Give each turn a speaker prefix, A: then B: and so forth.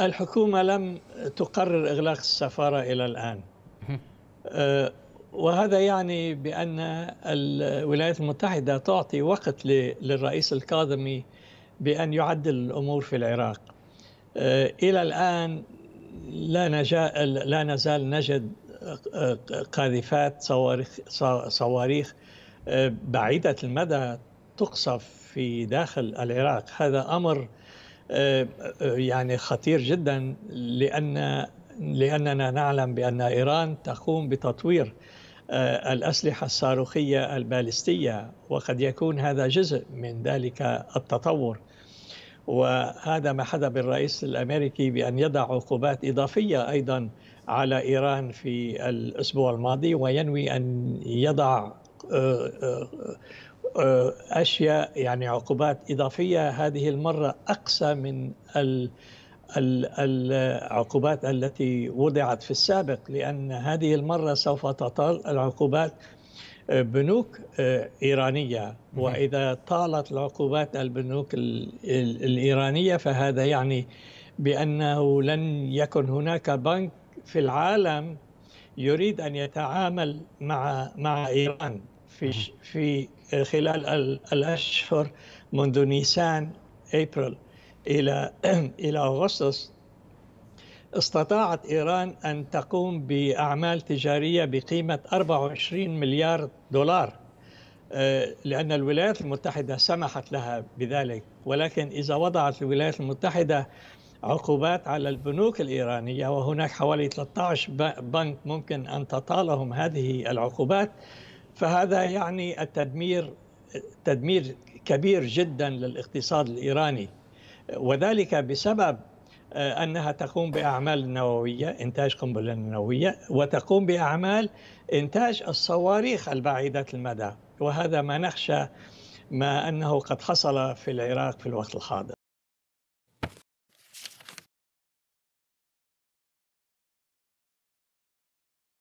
A: الحكومة لم تقرر إغلاق السفارة إلى الآن أه، وهذا يعني بأن الولايات المتحدة تعطي وقت للرئيس الكاظمي بأن يعدل الأمور في العراق أه، إلى الآن لا, نجا لا نزال نجد أه، قاذفات صواريخ, صواريخ بعيدة المدى تقصف في داخل العراق هذا أمر آه، آه، يعني خطير جدا لأن لأننا نعلم بأن إيران تقوم بتطوير آه، الأسلحة الصاروخية البالستية وقد يكون هذا جزء من ذلك التطور وهذا ما حدث بالرئيس الأمريكي بأن يضع عقوبات إضافية أيضا على إيران في الأسبوع الماضي وينوي أن يضع آه، اشياء يعني عقوبات اضافيه هذه المره اقسى من العقوبات التي وضعت في السابق لان هذه المره سوف تطال العقوبات آه، بنوك آه، ايرانيه واذا طالت العقوبات البنوك الايرانيه فهذا يعني بانه لن يكن هناك بنك في العالم يريد ان يتعامل مع مع ايران في في آه، خلال الاشهر منذ نيسان ابريل الى الى اغسطس استطاعت إيران أن تقوم بأعمال تجارية بقيمة 24 مليار دولار آه، لأن الولايات المتحدة سمحت لها بذلك ولكن إذا وضعت الولايات المتحدة عقوبات على البنوك الإيرانية وهناك حوالي 13 بنك ممكن أن تطالهم هذه العقوبات فهذا يعني التدمير تدمير كبير جدا للاقتصاد الايراني وذلك بسبب آه، انها تقوم باعمال نوويه انتاج قنبله نوويه وتقوم باعمال انتاج الصواريخ البعيده المدى وهذا ما نخشى ما انه قد حصل في العراق في الوقت الحاضر